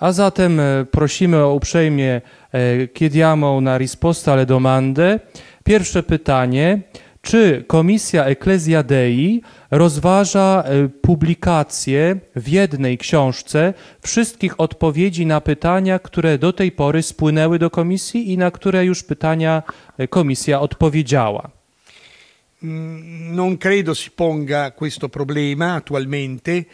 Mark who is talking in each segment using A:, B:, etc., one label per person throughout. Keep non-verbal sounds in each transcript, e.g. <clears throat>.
A: A zatem e, prosimy o uprzejmie chiediamo e, na risposta alle domande. Pierwsze pytanie, czy Komisja Ecclesia Dei rozważa e, publikację w jednej książce wszystkich odpowiedzi na pytania, które do tej pory spłynęły do komisji i na które już pytania komisja odpowiedziała?
B: Mm, non credo si ponga questo problema attualmente.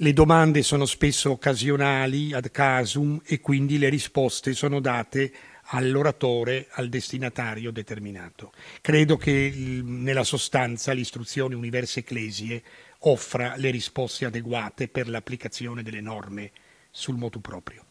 B: Le domande sono spesso occasionali, ad casum, e quindi le risposte sono date all'oratore, al destinatario determinato. Credo che nella sostanza l'istruzione Universi Ecclesie offra le risposte adeguate per l'applicazione delle norme sul motu proprio.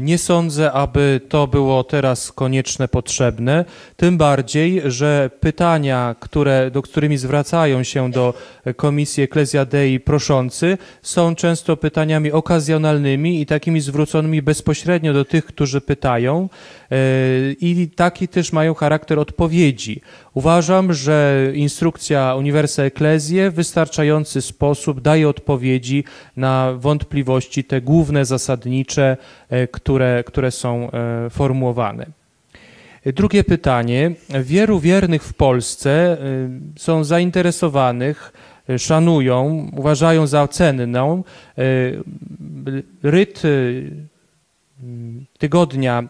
A: Nie sądzę, aby to było teraz konieczne, potrzebne, tym bardziej, że pytania, które, do którymi zwracają się do Komisji Ecclesia Dei proszący, są często pytaniami okazjonalnymi i takimi zwróconymi bezpośrednio do tych, którzy pytają. E, i taki też mają charakter odpowiedzi. Uważam, że instrukcja Uniwersa Ecclesiae w wystarczający sposób daje odpowiedzi na wątpliwości te główne, zasadnicze, e, które, które są e, formułowane. Drugie pytanie. Wielu wiernych w Polsce są zainteresowanych, szanują, uważają za cenną ryt Mm, tygodnia e,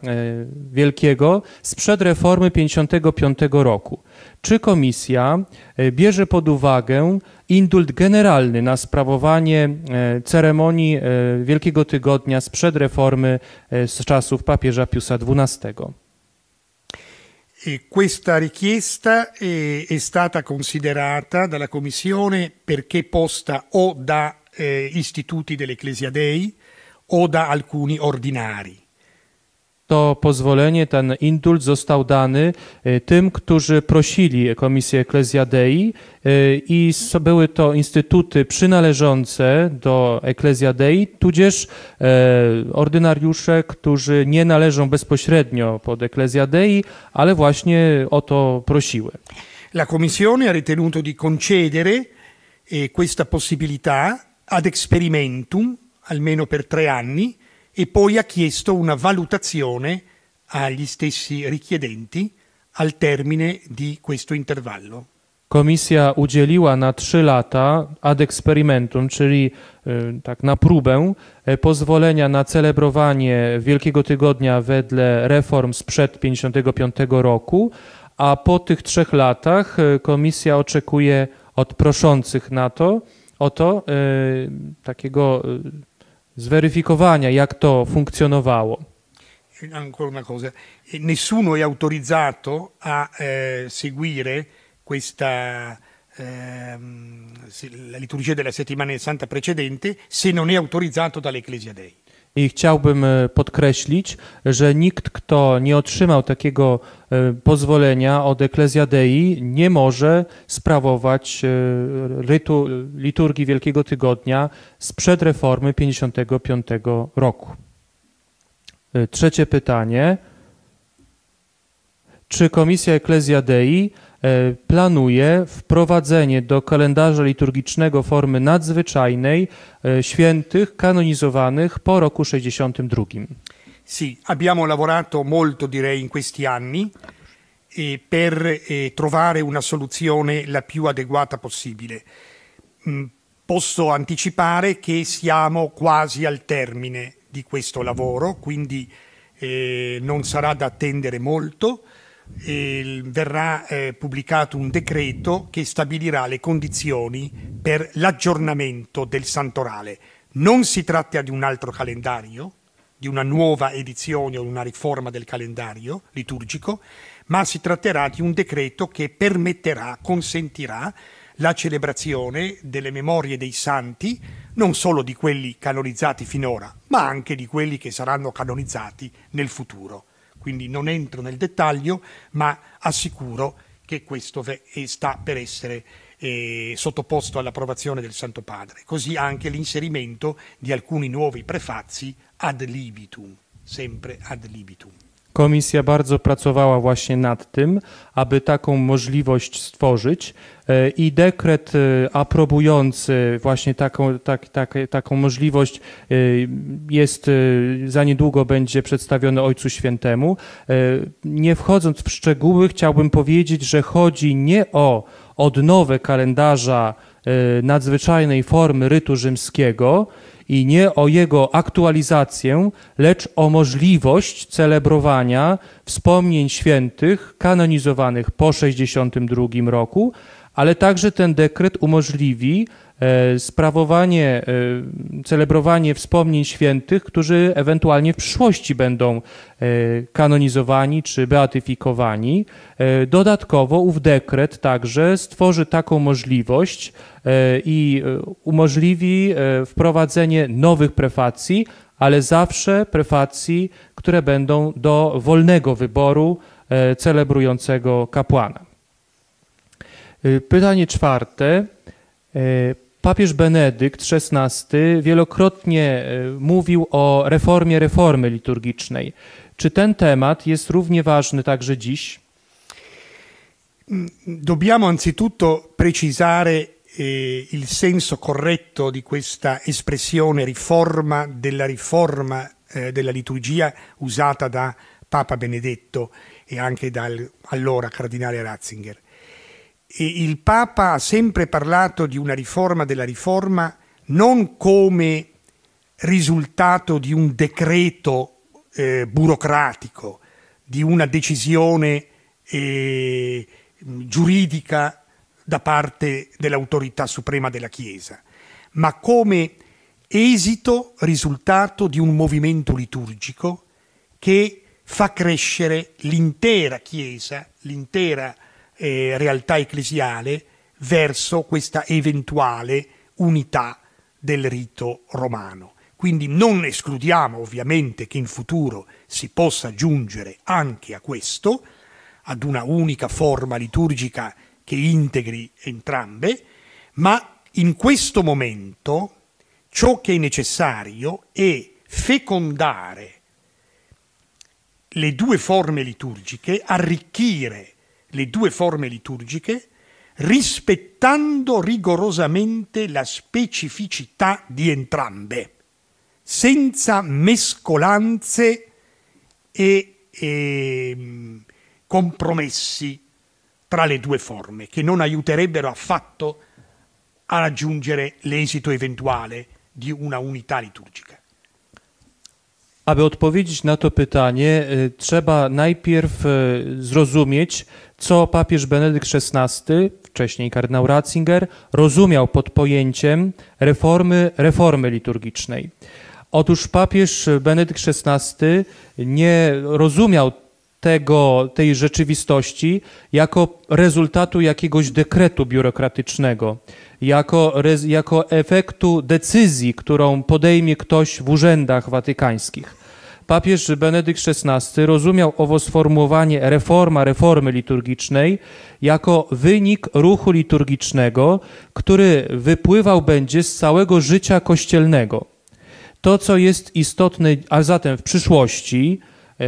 A: wielkiego sprzed reformy 55 roku. Czy komisja e, bierze pod uwagę indult generalny na sprawowanie e, ceremonii Wielkiego Tygodnia sprzed
B: reformy
A: z czasów papieża Piusa XII?
B: E questa richiesta è, è stata considerata dalla Commissione perché posta o da eh, istituti dell'Ecclesia Dei, o da alcuni ordinari.
A: To pozwolenie, ten indult został dany e, tym, którzy prosili Komisję Dei e, i były to instytuty przynależące do Dei, tudzież e, ordynariusze, którzy nie należą bezpośrednio pod Dei, ale właśnie o to prosiły.
B: La Commissione ha ritenuto di concedere questa possibilità ad experimentum almeno per tre anni e poi ha chiesto una valutazione agli stessi richiedenti al termine di questo intervallo.
A: Komisja udzieliła na trzy lata ad experimentum, czyli e, tak na próbę e, pozwolenia na celebrowanie Wielkiego Tygodnia wedle reform sprzed 1955 roku, a po tych trzech latach e, komisja oczekuje od proszących na to, o to takiego zweryfikowania, jak to funkcjonowało.
B: Ancora una cosa, nessuno è autorizzato a eh, seguire questa eh, la liturgia della settimana santa precedente se non è autorizzato dall'Ecclesia Dei.
A: I chciałbym e, podkreślić, że nikt, kto nie otrzymał takiego e, pozwolenia od Eklezjadei, nie może sprawować e, rytu liturgii Wielkiego Tygodnia sprzed reformy 55 roku. Trzecie pytanie. Czy Komisja Eklezjadei planuje wprowadzenie do kalendarza liturgicznego formy nadzwyczajnej świętych kanonizowanych po roku 62.
B: Sì, abbiamo lavorato molto, direi, in questi anni eh, per eh, trovare una soluzione la più adeguata possibile. Mm, posso anticipare che siamo quasi al termine di questo lavoro, quindi eh, non sarà da attendere molto eh, verrà eh, pubblicato un decreto che stabilirà le condizioni per l'aggiornamento del santorale. Non si tratta di un altro calendario, di una nuova edizione o una riforma del calendario liturgico, ma si tratterà di un decreto che permetterà, consentirà la celebrazione delle memorie dei santi, non solo di quelli canonizzati finora, ma anche di quelli che saranno canonizzati nel futuro quindi non entro nel dettaglio, ma assicuro che questo sta per essere eh, sottoposto all'approvazione del Santo Padre, così anche l'inserimento di alcuni nuovi prefazzi ad libitum, sempre ad libitum.
A: Komisja bardzo pracowała właśnie nad tym, aby taką możliwość stworzyć e, i dekret e, aprobujący właśnie taką, tak, tak, taką możliwość e, jest, za niedługo będzie przedstawiony Ojcu Świętemu. Nie wchodząc w szczegóły, chciałbym powiedzieć, że chodzi nie o odnowę kalendarza nadzwyczajnej formy rytu rzymskiego, i nie o jego aktualizację, lecz o możliwość celebrowania wspomnień świętych kanonizowanych po 62 roku, ale także ten dekret umożliwi E, sprawowanie, e, celebrowanie wspomnień świętych, którzy ewentualnie w przyszłości będą e, kanonizowani czy beatyfikowani. Dodatkowo ów dekret także stworzy taką możliwość i umożliwi wprowadzenie nowych prefacji, ale zawsze prefacji, które będą do wolnego wyboru celebrującego kapłana. Pytanie czwarte. Papież Benedykt XVI wielokrotnie mówił o reformie reformy liturgicznej. Czy ten temat jest równie ważny także dziś?
B: Dobbiamo anzitutto precisare eh, il senso corretto di questa espressione riforma della riforma eh, della liturgia usata da Papa Benedetto e anche dal allora cardinale Ratzinger. E il Papa ha sempre parlato di una riforma della riforma non come risultato di un decreto eh, burocratico, di una decisione eh, giuridica da parte dell'autorità suprema della Chiesa, ma come esito, risultato di un movimento liturgico che fa crescere l'intera Chiesa, l'intera eh, realtà ecclesiale verso questa eventuale unità del rito romano. Quindi non escludiamo ovviamente che in futuro si possa giungere anche a questo, ad una unica forma liturgica che integri entrambe, ma in questo momento ciò che è necessario è fecondare le due forme liturgiche, arricchire le due forme liturgiche rispettando rigorosamente la specificità di entrambe, senza mescolanze e, e ehm, compromessi tra le due forme, che non aiuterebbero affatto a raggiungere l'esito eventuale di una unità liturgica.
A: Aby odpowiedzieć na to pytanie, trzeba najpierw zrozumieć, co papież Benedykt XVI, wcześniej kardynał Ratzinger, rozumiał pod pojęciem reformy, reformy liturgicznej. Otóż papież Benedykt XVI nie rozumiał tego, tej rzeczywistości jako rezultatu jakiegoś dekretu biurokratycznego, jako, jako efektu decyzji, którą podejmie ktoś w urzędach watykańskich papież Benedykt XVI rozumiał owo sformułowanie reforma reformy liturgicznej jako wynik ruchu liturgicznego, który wypływał będzie z całego życia kościelnego. To, co jest istotne, a zatem w przyszłości, e,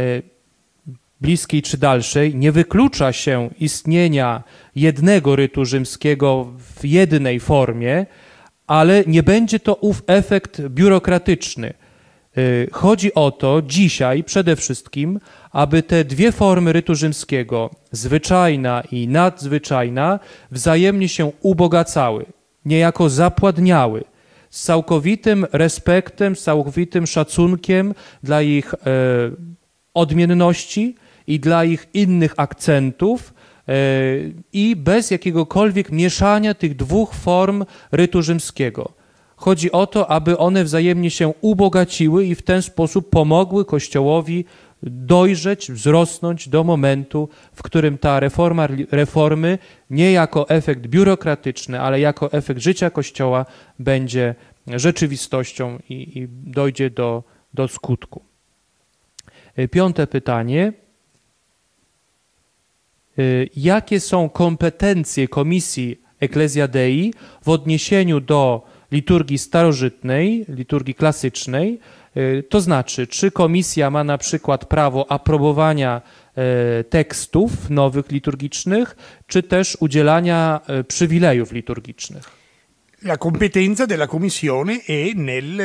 A: bliskiej czy dalszej, nie wyklucza się istnienia jednego rytu rzymskiego w jednej formie, ale nie będzie to ów efekt biurokratyczny – Y, chodzi o to dzisiaj przede wszystkim, aby te dwie formy rytu rzymskiego, zwyczajna i nadzwyczajna, wzajemnie się ubogacały, niejako zapładniały, z całkowitym respektem, z całkowitym szacunkiem dla ich e, odmienności i dla ich innych akcentów, e, i bez jakiegokolwiek mieszania tych dwóch form rytu rzymskiego. Chodzi o to, aby one wzajemnie się ubogaciły i w ten sposób pomogły Kościołowi dojrzeć, wzrosnąć do momentu, w którym ta reforma reformy nie jako efekt biurokratyczny, ale jako efekt życia Kościoła będzie rzeczywistością i, i dojdzie do, do skutku. Y, piąte pytanie. Y, jakie są kompetencje Komisji Eklezja Dei w odniesieniu do liturgii starożytnej, liturgii klasycznej, e, to znaczy, czy komisja ma na przykład prawo aprobowania e, tekstów nowych liturgicznych, czy też udzielania e, przywilejów liturgicznych?
B: La competenza della Commissione è nel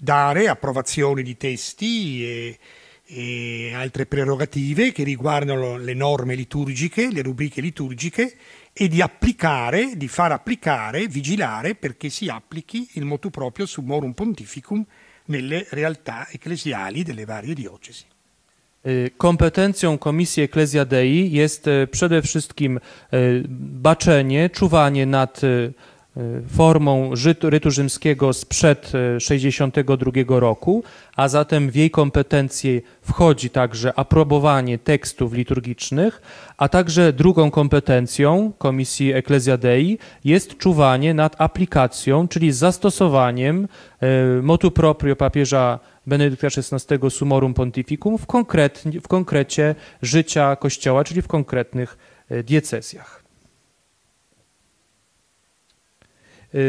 B: dare approvazioni di testi e, e altre prerogative che riguardano le norme liturgiche, le rubriche liturgiche e di applicare, di far applicare, vigilare perché si applichi il motu proprio summorum pontificum nelle realtà ecclesiali delle varie diocesi.
A: Kompetencją Komisji Ecclesia Dei jest przede wszystkim baczenie, czuwanie nad Y, formą rytu rzymskiego sprzed 62 y, roku, a zatem w jej kompetencje wchodzi także aprobowanie tekstów liturgicznych, a także drugą kompetencją Komisji Ecclesia Dei jest czuwanie nad aplikacją, czyli zastosowaniem y, motu proprio papieża Benedykta XVI Summorum Pontificum w, konkret, w konkrecie życia Kościoła, czyli w konkretnych diecezjach.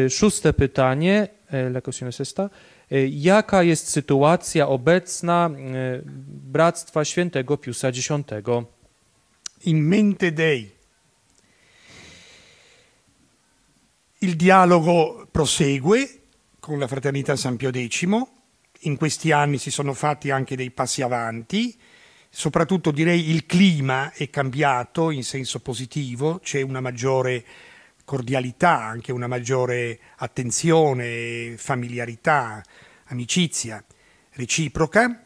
A: Szóste pytanie, la questione Lekosjonesta. Jaka jest sytuacja obecna Bractwa Świętego Piusa X?
B: In mente dei. Il dialogo prosegue con la fraternità San Pio X. In questi anni si sono fatti anche dei passi avanti, soprattutto direi il clima è cambiato in senso positivo, c'è una maggiore cordialità, anche una maggiore attenzione, familiarità, amicizia reciproca,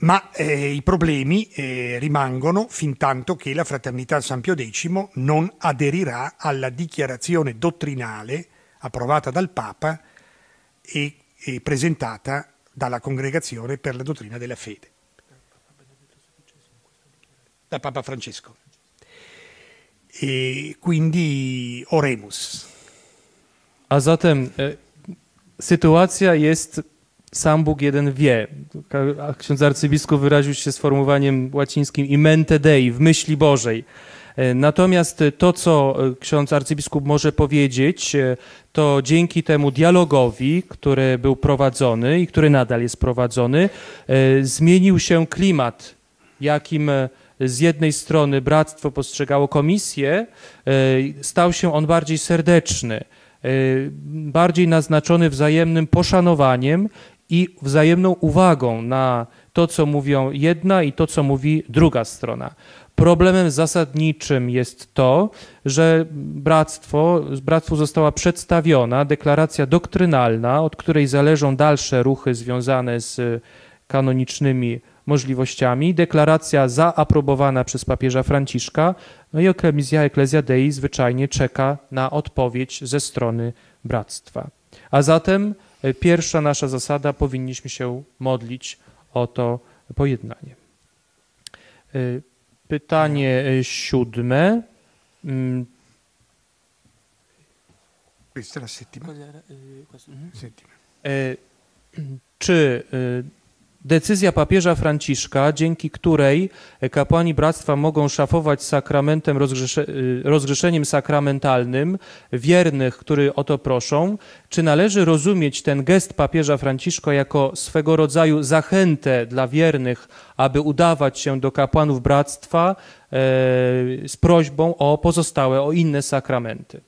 B: ma eh, i problemi eh, rimangono fin tanto che la Fraternità San Pio X non aderirà alla dichiarazione dottrinale approvata dal Papa e, e presentata dalla Congregazione per la dottrina della fede. Da Papa Francesco. E quindi oremus.
A: A zatem e, sytuacja jest, sam Bóg jeden wie. Ksiądz arcybiskup wyraził się sformułowaniem łacińskim imente Dei, w myśli Bożej. E, natomiast to, co e, ksiądz arcybiskup może powiedzieć, to dzięki temu dialogowi, który był prowadzony i który nadal jest prowadzony, zmienił się klimat, jakim z jednej strony bractwo postrzegało komisję, e, stał się on bardziej serdeczny, e, bardziej naznaczony wzajemnym poszanowaniem i wzajemną uwagą na to, co mówią jedna i to, co mówi druga strona. Problemem zasadniczym jest to, że bractwo, bractwu została przedstawiona deklaracja doktrynalna, od której zależą dalsze ruchy związane z kanonicznymi możliwościami. Deklaracja zaaprobowana przez papieża Franciszka, no i Ecclesia Ecclesia Dei zwyczajnie czeka na odpowiedź ze strony bractwa. A zatem e, pierwsza nasza zasada powinniśmy się modlić o to pojednanie. E, pytanie e, siódme. Mm.
B: Eh, mhm.
A: <clears throat> Czy Decyzja papieża Franciszka, dzięki której kapłani bractwa mogą szafować sakramentem rozgrzesze, y, rozgrzeszeniem sakramentalnym wiernych, którzy o to proszą, czy należy rozumieć ten gest papieża Franciszka jako swego rodzaju zachętę dla wiernych, aby udawać się do kapłanów bractwa e,
B: z prośbą o pozostałe, o inne sakramenty?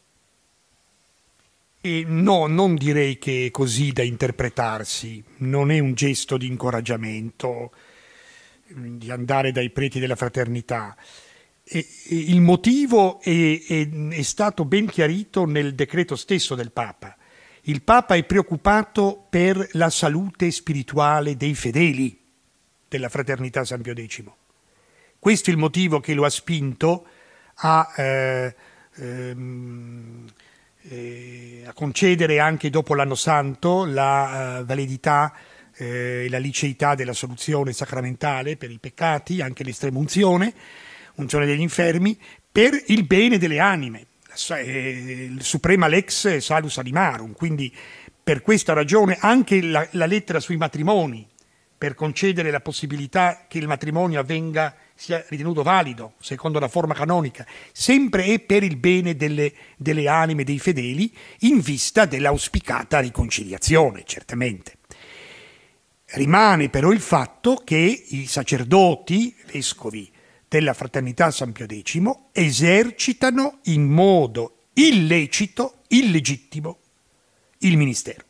B: E no, non direi che è così da interpretarsi, non è un gesto di incoraggiamento mm, di andare dai preti della fraternità. E, e il motivo è, è, è stato ben chiarito nel decreto stesso del Papa. Il Papa è preoccupato per la salute spirituale dei fedeli della fraternità San Pio X. Questo è il motivo che lo ha spinto a... Eh, ehm, eh, a concedere anche dopo l'anno santo la eh, validità eh, e la liceità della soluzione sacramentale per i peccati, anche l'estremunzione, unzione degli infermi, per il bene delle anime, il suprema lex salus animarum, quindi per questa ragione anche la, la lettera sui matrimoni, per concedere la possibilità che il matrimonio avvenga sia ritenuto valido, secondo la forma canonica, sempre e per il bene delle, delle anime dei fedeli, in vista dell'auspicata riconciliazione, certamente. Rimane però il fatto che i sacerdoti, vescovi della fraternità San Pio X, esercitano in modo illecito, illegittimo, il ministero.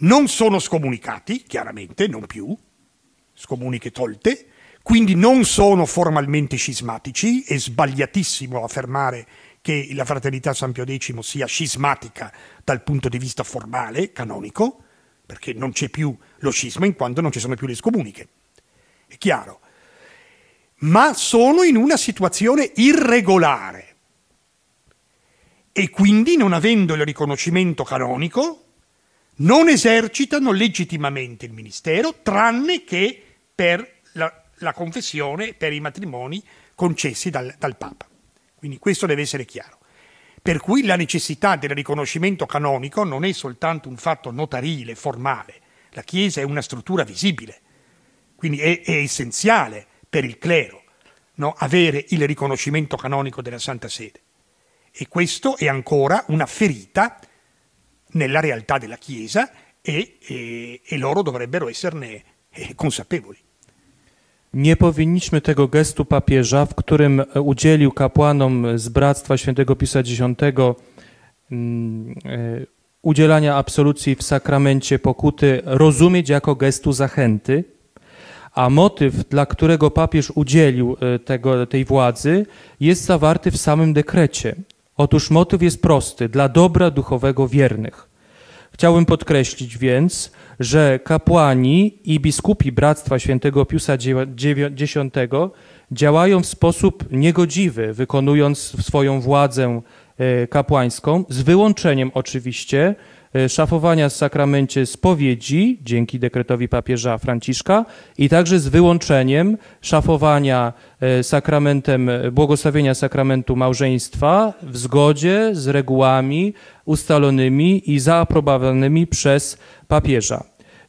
B: Non sono scomunicati, chiaramente, non più, scomuniche tolte, quindi non sono formalmente scismatici, è sbagliatissimo affermare che la fraternità San Pio X sia scismatica dal punto di vista formale, canonico, perché non c'è più lo scisma in quanto non ci sono più le scomuniche. È chiaro. Ma sono in una situazione irregolare e quindi non avendo il riconoscimento canonico non esercitano legittimamente il ministero tranne che per la la confessione per i matrimoni concessi dal, dal Papa. Quindi questo deve essere chiaro. Per cui la necessità del riconoscimento canonico non è soltanto un fatto notarile, formale. La Chiesa è una struttura visibile, quindi è, è essenziale per il clero no? avere il riconoscimento canonico della Santa Sede. E questo è ancora una ferita nella realtà della Chiesa e, e, e loro dovrebbero esserne eh, consapevoli.
A: Nie powinniśmy tego gestu papieża, w którym udzielił kapłanom z Bractwa Świętego Pisa X mm, e, udzielania absolucji w sakramencie pokuty, rozumieć jako gestu zachęty, a motyw, dla którego papież udzielił e, tego, tej władzy, jest zawarty w samym dekrecie. Otóż motyw jest prosty: dla dobra duchowego wiernych. Chciałbym podkreślić więc, że kapłani i biskupi Bractwa Świętego Piusa X działają w sposób niegodziwy, wykonując swoją władzę e, kapłańską, z wyłączeniem oczywiście E, szafowania z sakramencie spowiedzi dzięki dekretowi papieża Franciszka i także z wyłączeniem szafowania e, sakramentem e, błogosławienia sakramentu małżeństwa w zgodzie z regułami ustalonymi i zaaprobowanymi przez papieża.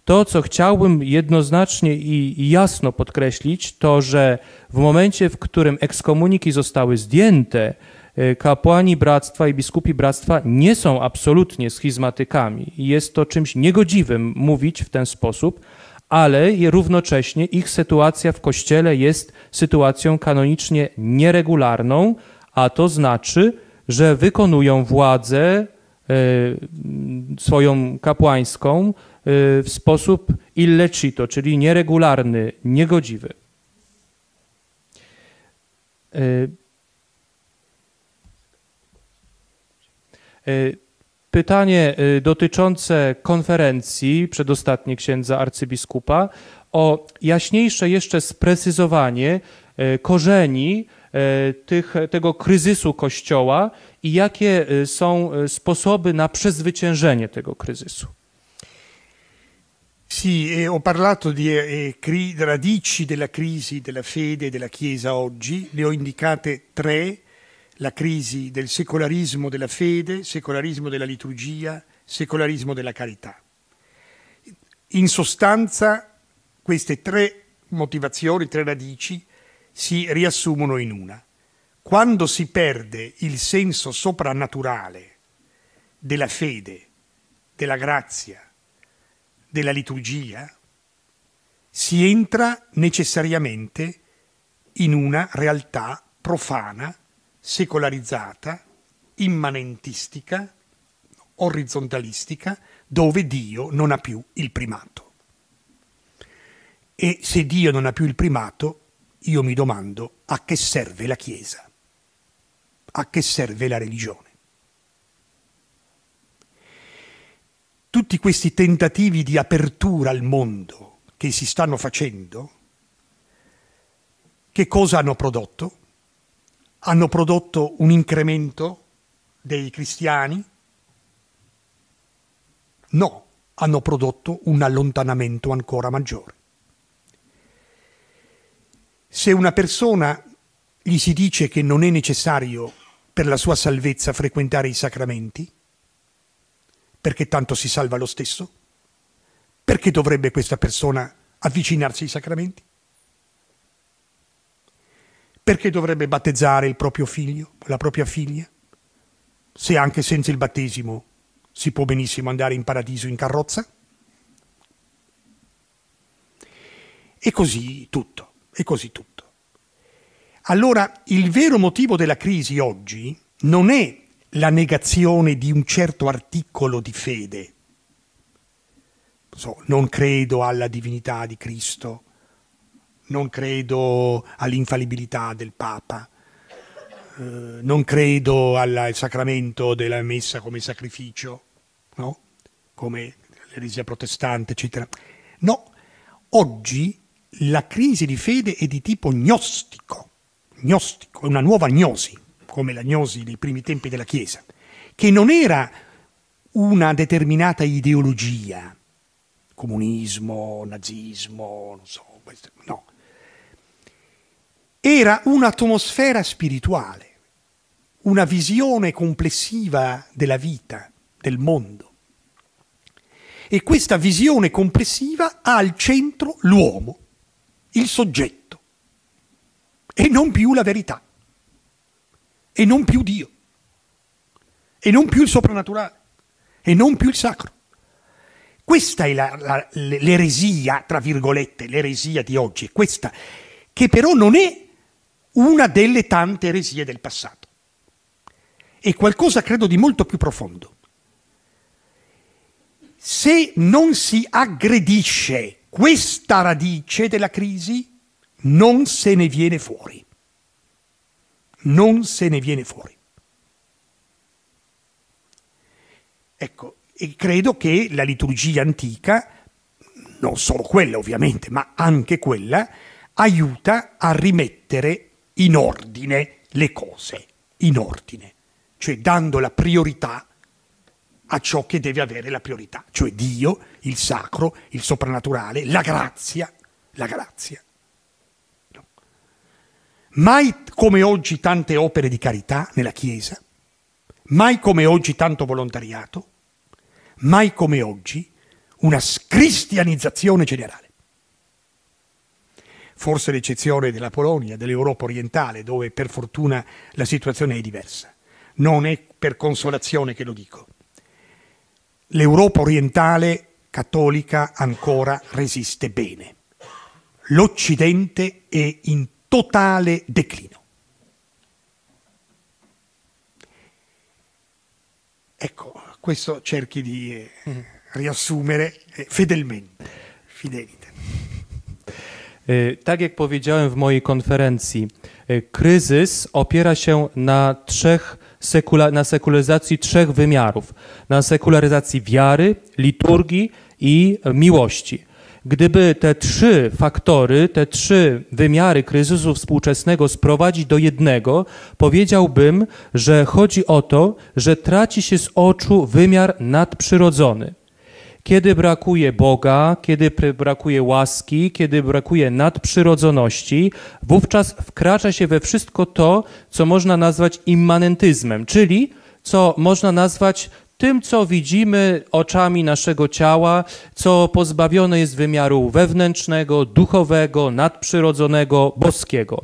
A: To, co chciałbym jednoznacznie i jasno podkreślić, to że w momencie, w którym ekskomuniki zostały zdjęte, E, kapłani bractwa i biskupi bractwa nie są absolutnie schizmatykami. Jest to czymś niegodziwym mówić w ten sposób, ale równocześnie ich sytuacja w kościele jest sytuacją kanonicznie nieregularną, a to znaczy, że wykonują władzę e, swoją kapłańską e, w sposób illecito, czyli nieregularny, niegodziwy. E, pytanie e, dotyczące konferencji przedostatniej księdza arcybiskupa o jaśniejsze jeszcze sprecyzowanie e, korzeni tych, tego kryzysu Kościoła i jakie są sposoby
B: na przezwyciężenie tego kryzysu. Sì, eh, ho parlato di eh, cri, radici della crisi della fede della Chiesa oggi, le ho indicate tre. la crisi del secolarismo della fede, secolarismo della liturgia, secolarismo della carità. In sostanza queste tre motivazioni, tre radici, si riassumono in una. Quando si perde il senso soprannaturale della fede, della grazia, della liturgia, si entra necessariamente in una realtà profana secolarizzata, immanentistica, orizzontalistica, dove Dio non ha più il primato. E se Dio non ha più il primato, io mi domando a che serve la Chiesa, a che serve la religione. Tutti questi tentativi di apertura al mondo che si stanno facendo, che cosa hanno prodotto? hanno prodotto un incremento dei cristiani? No, hanno prodotto un allontanamento ancora maggiore. Se una persona gli si dice che non è necessario per la sua salvezza frequentare i sacramenti, perché tanto si salva lo stesso, perché dovrebbe questa persona avvicinarsi ai sacramenti? perché dovrebbe battezzare il proprio figlio, la propria figlia? Se anche senza il battesimo si può benissimo andare in paradiso in carrozza? E così tutto, e così tutto. Allora il vero motivo della crisi oggi non è la negazione di un certo articolo di fede. non credo alla divinità di Cristo, non credo all'infallibilità del Papa, eh, non credo alla, al sacramento della messa come sacrificio, no? come l'eresia protestante, eccetera. No, oggi la crisi di fede è di tipo gnostico, gnostico, è una nuova gnosi, come la gnosi dei primi tempi della Chiesa, che non era una determinata ideologia, comunismo, nazismo, non so, no, era un'atmosfera spirituale, una visione complessiva della vita, del mondo. E questa visione complessiva ha al centro l'uomo, il soggetto, e non più la verità, e non più Dio, e non più il soprannaturale, e non più il sacro. Questa è la, la, l'eresia, tra virgolette, l'eresia di oggi, questa, che però non è una delle tante eresie del passato. E qualcosa, credo, di molto più profondo. Se non si aggredisce questa radice della crisi, non se ne viene fuori. Non se ne viene fuori. Ecco, e credo che la liturgia antica, non solo quella ovviamente, ma anche quella, aiuta a rimettere in ordine le cose, in ordine, cioè dando la priorità a ciò che deve avere la priorità, cioè Dio, il sacro, il soprannaturale, la grazia, la grazia. No. Mai come oggi tante opere di carità nella Chiesa, mai come oggi tanto volontariato, mai come oggi una scristianizzazione generale forse l'eccezione della Polonia, dell'Europa orientale, dove per fortuna la situazione è diversa. Non è per consolazione che lo dico. L'Europa orientale cattolica ancora resiste bene. L'Occidente è in totale declino. Ecco, questo cerchi di eh, riassumere eh, fedelmente. Fideli.
A: Y, tak jak powiedziałem w mojej konferencji, y, kryzys opiera się na trzech sekula, na sekularyzacji trzech wymiarów: na sekularyzacji wiary, liturgii i miłości. Gdyby te trzy faktory, te trzy wymiary kryzysu współczesnego sprowadzić do jednego, powiedziałbym, że chodzi o to, że traci się z oczu wymiar nadprzyrodzony. Kiedy brakuje Boga, kiedy brakuje łaski, kiedy brakuje nadprzyrodzoności, wówczas wkracza się we wszystko to, co można nazwać immanentyzmem, czyli co można nazwać tym, co widzimy oczami naszego ciała, co pozbawione jest wymiaru wewnętrznego, duchowego, nadprzyrodzonego, boskiego.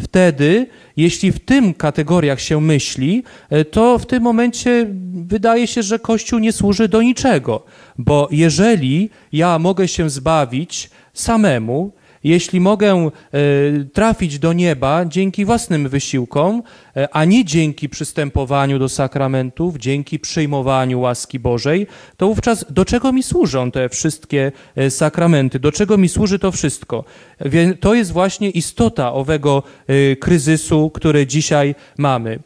A: Wtedy, jeśli w tym kategoriach się myśli, e, to w tym momencie wydaje się, że Kościół nie służy do niczego, bo jeżeli ja mogę się zbawić samemu, jeśli mogę e, trafić do nieba dzięki własnym wysiłkom, e, a nie dzięki przystępowaniu do sakramentów, dzięki przyjmowaniu łaski Bożej, to wówczas do czego mi służą te wszystkie e, sakramenty? Do czego mi służy to wszystko? To jest właśnie istota owego kryzysu, który dzisiaj mamy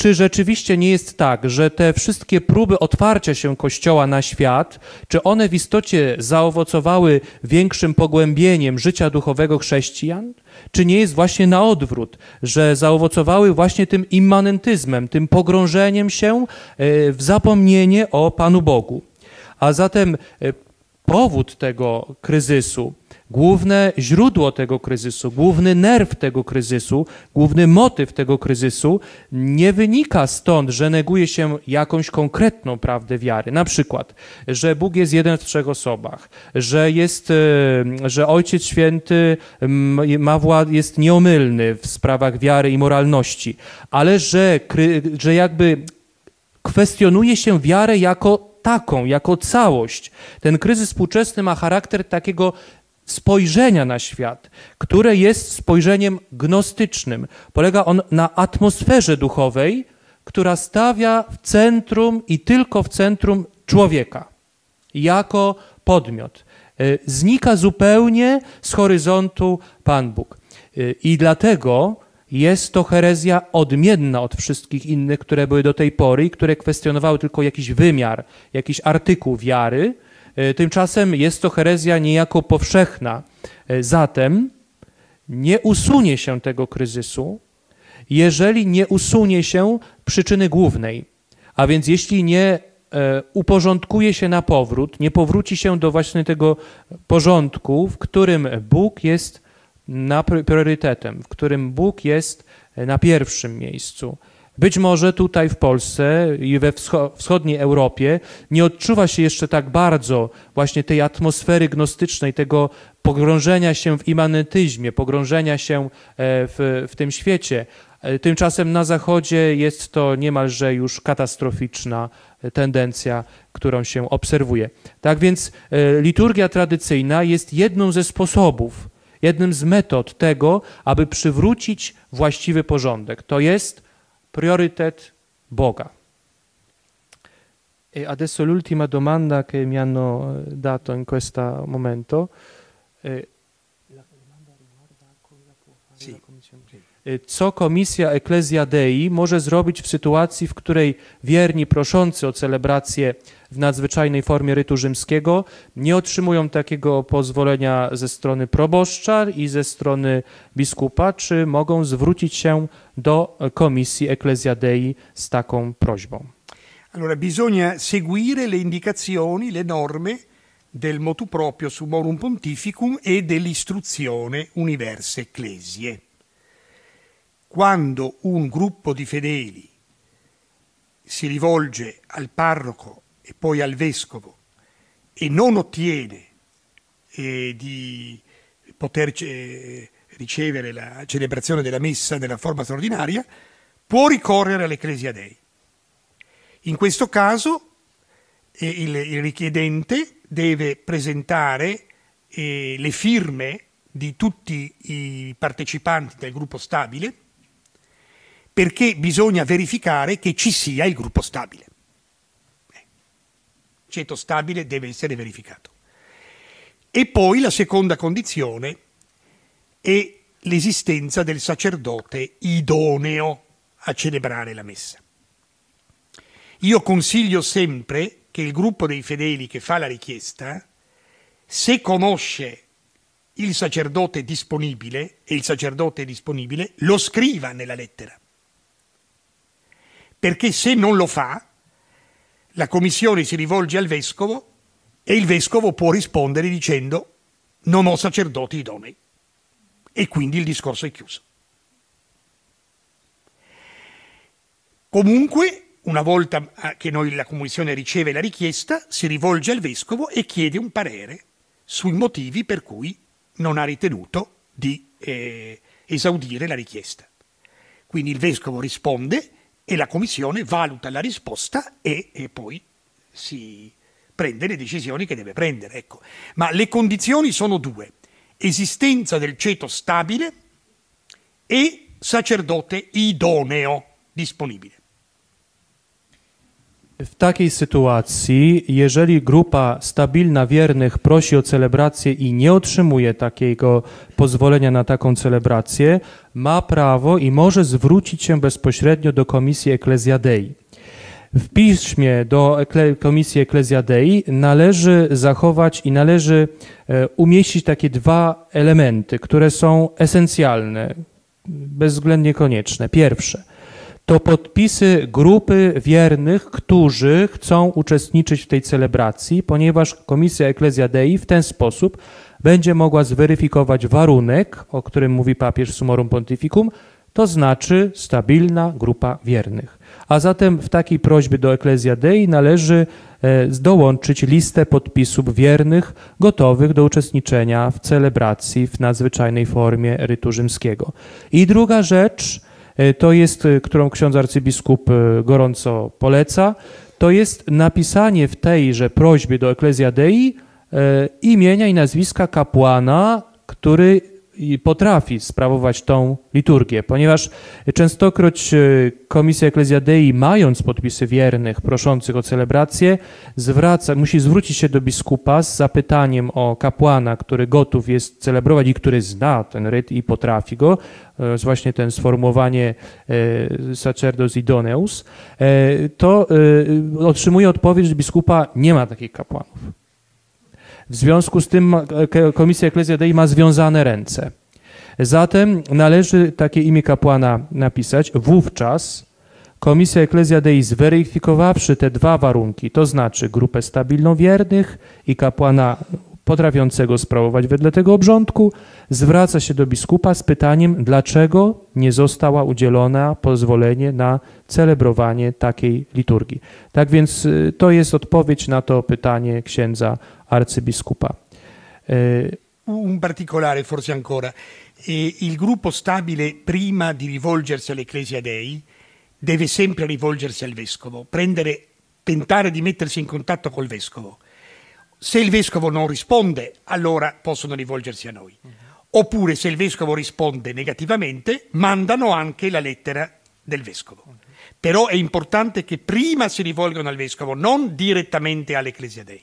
A: czy rzeczywiście nie jest tak, że te wszystkie próby otwarcia się Kościoła na świat, czy one w istocie zaowocowały większym pogłębieniem życia duchowego chrześcijan? Czy nie jest właśnie na odwrót, że zaowocowały właśnie tym immanentyzmem, tym pogrążeniem się e, w zapomnienie o Panu Bogu? A zatem e, powód tego kryzysu Główne źródło tego kryzysu, główny nerw tego kryzysu, główny motyw tego kryzysu nie wynika stąd, że neguje się jakąś konkretną prawdę wiary. Na przykład, że Bóg jest jeden w trzech osobach, że jest, e, że Ojciec Święty ma wład, jest nieomylny w sprawach wiary i moralności, ale że, że jakby kwestionuje się wiarę jako taką, jako całość. Ten kryzys współczesny ma charakter takiego spojrzenia na świat, które jest spojrzeniem gnostycznym. Polega on na atmosferze duchowej, która stawia w centrum i tylko w centrum człowieka jako podmiot. E, znika zupełnie z horyzontu Pan Bóg. E, I dlatego jest to herezja odmienna od wszystkich innych, które były do tej pory i które kwestionowały tylko jakiś wymiar, jakiś artykuł wiary, E, tymczasem jest to herezja niejako powszechna. E, zatem nie usunie się tego kryzysu, jeżeli nie usunie się przyczyny głównej. A więc jeśli nie e, uporządkuje się na powrót, nie powróci się do właśnie tego porządku, w którym Bóg jest na priorytetem, w którym Bóg jest na pierwszym miejscu, być może tutaj w Polsce i we wschodniej Europie nie odczuwa się jeszcze tak bardzo właśnie tej atmosfery gnostycznej, tego pogrążenia się w imanentyzmie, pogrążenia się e, w, w tym świecie. E, tymczasem na Zachodzie jest to niemalże już katastroficzna e, tendencja, którą się obserwuje. Tak więc liturgia tradycyjna jest jedną ze sposobów, jednym z metod tego, aby przywrócić właściwy porządek. To jest priorytet Boga. E adesso l'ultima domanda che mi hanno eh, dato in questo momento. Eh, Y, co komisja Ecclesia Dei może zrobić w sytuacji, w której wierni proszący o celebrację w nadzwyczajnej formie rytu rzymskiego nie otrzymują takiego pozwolenia ze strony proboszcza i ze strony biskupa, czy mogą zwrócić się do komisji Ecclesia Dei z taką prośbą?
B: Allora, bisogna seguire le indicazioni, le norme del motu proprio sumorum pontificum e dell'istruzione universe Ecclesiae. quando un gruppo di fedeli si rivolge al parroco e poi al vescovo e non ottiene eh, di poter eh, ricevere la celebrazione della messa nella forma straordinaria, può ricorrere all'Ecclesia Dei. In questo caso eh, il, il, richiedente deve presentare eh, le firme di tutti i partecipanti del gruppo stabile perché bisogna verificare che ci sia il gruppo stabile. Il eh, ceto stabile deve essere verificato. E poi la seconda condizione è l'esistenza del sacerdote idoneo a celebrare la messa. Io consiglio sempre che il gruppo dei fedeli che fa la richiesta, se conosce il sacerdote disponibile e il sacerdote disponibile, lo scriva nella lettera perché se non lo fa, la commissione si rivolge al vescovo e il vescovo può rispondere dicendo non ho sacerdoti idonei. E quindi il discorso è chiuso. Comunque, una volta ah, che noi, la commissione riceve la richiesta, si rivolge al vescovo e chiede un parere sui motivi per cui non ha ritenuto di eh, esaudire la richiesta. Quindi il vescovo risponde e la Commissione valuta la risposta e, e poi si prende le decisioni che deve prendere. Ecco. Ma le condizioni sono due, esistenza del ceto stabile e sacerdote idoneo disponibile.
A: W takiej sytuacji, jeżeli grupa stabilna wiernych prosi o celebrację i nie otrzymuje takiego pozwolenia na taką celebrację, ma prawo i może zwrócić się bezpośrednio do Komisji Ecclesiadei. W piśmie do Komisji Ecclesiadei należy zachować i należy e, umieścić takie dwa elementy, które są esencjalne, bezwzględnie konieczne. Pierwsze – to podpisy grupy wiernych, którzy chcą uczestniczyć w tej celebracji, ponieważ Komisja Ecclesia Dei w ten sposób będzie mogła zweryfikować warunek, o którym mówi papież Summorum Pontificum, to znaczy stabilna grupa wiernych. A zatem w takiej prośbie do Ecclesia Dei należy e, dołączyć listę podpisów wiernych gotowych do uczestniczenia w celebracji w nadzwyczajnej formie rytu rzymskiego. I druga rzecz, E, to jest, e, którą ksiądz arcybiskup e, gorąco poleca, to jest napisanie w tejże prośbie do Ecclesia Dei imienia i nazwiska kapłana, który i potrafi sprawować tą liturgię, ponieważ częstokroć e, Komisja Eklezjadei, mając podpisy wiernych proszących o celebrację, zwraca, musi zwrócić się do biskupa z zapytaniem o kapłana, który gotów jest celebrować i który zna ten ryt i potrafi go, e, właśnie ten sformułowanie e, sacerdos idoneus, y to otrzymuje odpowiedź że biskupa, nie ma takich kapłanów. W związku z tym e, Komisja Eklezja Dei ma związane ręce. Zatem należy takie imię kapłana napisać. Wówczas Komisja Eklezja Dei zweryfikowawszy te dwa warunki, to znaczy grupę stabilną wiernych i kapłana potrafiącego sprawować wedle tego obrządku, zwraca się do biskupa z pytaniem, dlaczego nie została udzielona pozwolenie na celebrowanie takiej liturgii. Tak więc y, to jest odpowiedź na to pytanie księdza arcibiskupa. Eh,
B: un particolare forse ancora, eh, il gruppo stabile prima di rivolgersi all'Ecclesia Dei deve sempre rivolgersi al vescovo, prendere, tentare di mettersi in contatto col vescovo. Se il vescovo non risponde, allora possono rivolgersi a noi. Oppure se il vescovo risponde negativamente, mandano anche la lettera del vescovo. Però è importante che prima si rivolgano al vescovo, non direttamente all'Ecclesia Dei.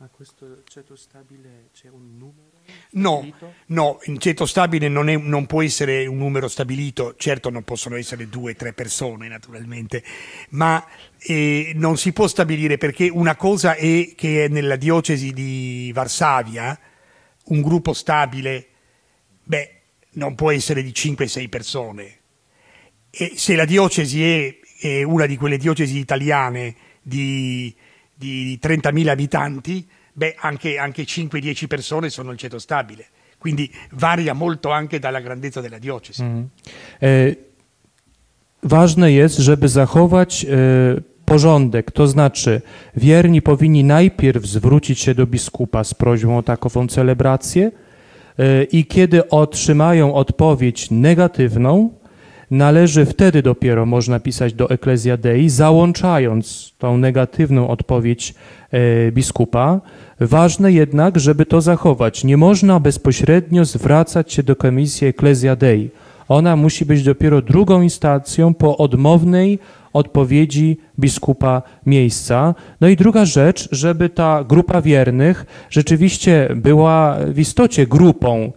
A: Ma questo ceto stabile c'è un numero?
B: No, no, il ceto stabile non, è, non, può essere un numero stabilito, certo non possono essere due o tre persone naturalmente, ma eh, non si può stabilire perché una cosa è che nella diocesi di Varsavia un gruppo stabile, beh, non può essere di 5-6 persone. E se la diocesi è, è, una di quelle diocesi italiane di di 30.000 abitanti, beh, anche, anche 5-10 persone sono il ceto stabile. Quindi varia molto anche dalla grandezza della diocesi.
A: Mm. E, ważne jest, żeby zachować e, porządek, to znaczy wierni powinni najpierw zwrócić się do biskupa z prośbą o takową celebrację e, i kiedy otrzymają odpowiedź negatywną, należy wtedy dopiero można pisać do Ecclesia Dei, załączając tą negatywną odpowiedź e, biskupa. Ważne jednak, żeby to zachować. Nie można bezpośrednio zwracać się do komisji Ecclesia Dei. Ona musi być dopiero drugą instancją po odmownej odpowiedzi biskupa miejsca. No i druga rzecz, żeby ta grupa wiernych rzeczywiście była w istocie grupą,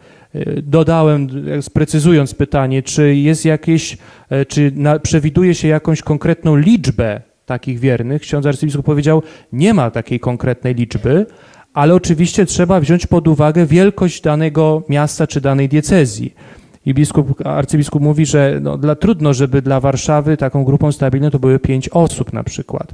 A: Dodałem, sprecyzując pytanie, czy jest jakieś, e, czy na, przewiduje się jakąś konkretną liczbę takich wiernych? Ksiądz arcybiskup powiedział, nie ma takiej konkretnej liczby, ale oczywiście trzeba wziąć pod uwagę wielkość danego miasta czy danej diecezji. I biskup, arcybiskup mówi, że no, dla, trudno, żeby dla Warszawy taką grupą stabilną to były pięć osób na przykład.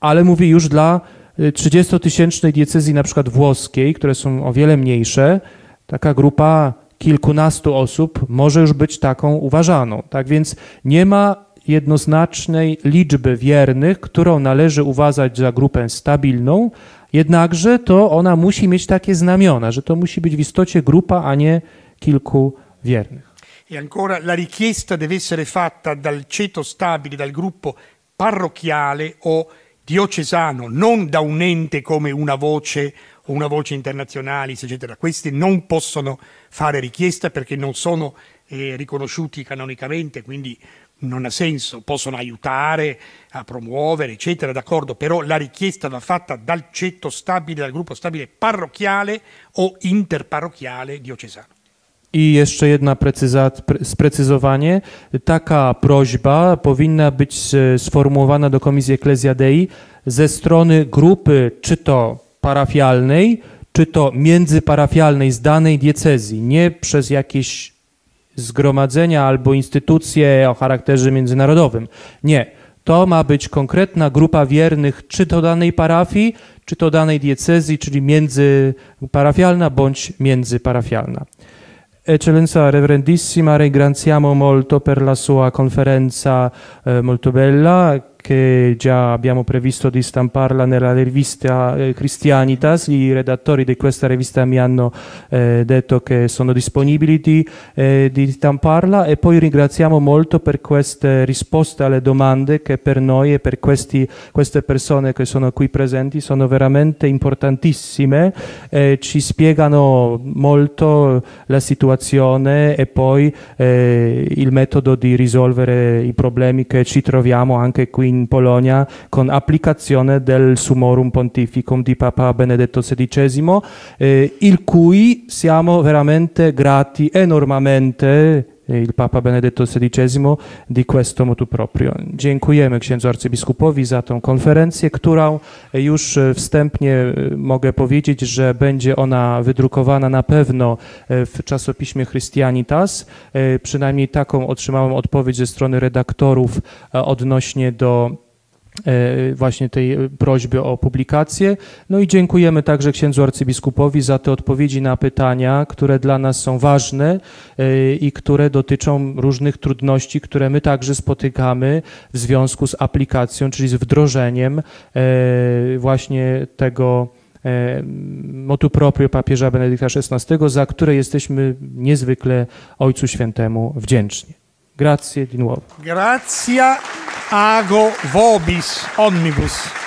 A: Ale mówi już dla 30-tysięcznej e, diecezji na przykład włoskiej, które są o wiele mniejsze, Taka grupa kilkunastu osób może już być taką uważaną. Tak więc nie ma jednoznacznej liczby wiernych, którą należy uważać za grupę stabilną, jednakże to ona musi mieć takie znamiona, że to musi być w istocie grupa, a nie kilku wiernych.
B: E ancora la richiesta deve essere fatta dal ceto stabile, dal gruppo parrocchiale o diocesano, non da un ente come una voce o una voce internazionale, eccetera. Questi non possono fare richiesta perché non sono eh, riconosciuti canonicamente, quindi non ha senso, possono aiutare a promuovere, eccetera, d'accordo, però la richiesta va fatta dal cetto stabile, dal gruppo stabile parrocchiale o interparrocchiale diocesano.
A: I jeszcze jedna sprecyzowanie. Taka prośba powinna być sformułowana do Komisji Ecclesia Dei ze strony grupy, czy to parafialnej, czy to międzyparafialnej z danej diecezji, nie przez jakieś zgromadzenia albo instytucje o charakterze międzynarodowym. Nie. To ma być konkretna grupa wiernych, czy to danej parafii, czy to danej diecezji, czyli międzyparafialna bądź międzyparafialna. Eccellenza Reverendissima, ringraziamo molto per la sua conferenza eh, molto bella che già abbiamo previsto di stamparla nella rivista eh, Cristianitas, I redattori di questa rivista mi hanno eh, detto che sono disponibili di, eh, di, stamparla e poi ringraziamo molto per queste risposte alle domande che per noi e per questi, queste persone che sono qui presenti sono veramente importantissime, e ci spiegano molto la situazione e poi eh, il metodo di risolvere i problemi che ci troviamo anche qui in Polonia con applicazione del Summorum Pontificum di Papa Benedetto XVI, eh, il cui siamo veramente grati enormemente E, il Papa Benedetto XVI di questo motu proprio. Dziękujemy księdzu arcybiskupowi za tą konferencję, którą już e, wstępnie e, mogę powiedzieć, że będzie ona wydrukowana na pewno w czasopiśmie Christianitas. Przynajmniej taką otrzymałem odpowiedź ze strony redaktorów odnośnie do E, właśnie tej prośby o publikację. No i dziękujemy także księdzu arcybiskupowi za te odpowiedzi na pytania, które dla nas są ważne e, i które dotyczą różnych trudności, które my także spotykamy w związku z aplikacją, czyli z wdrożeniem e, właśnie tego motu proprio papieża Benedykta XVI, za które jesteśmy niezwykle Ojcu Świętemu wdzięczni. Grazie di nuovo.
B: Grazie. Ago Vobis Omnibus.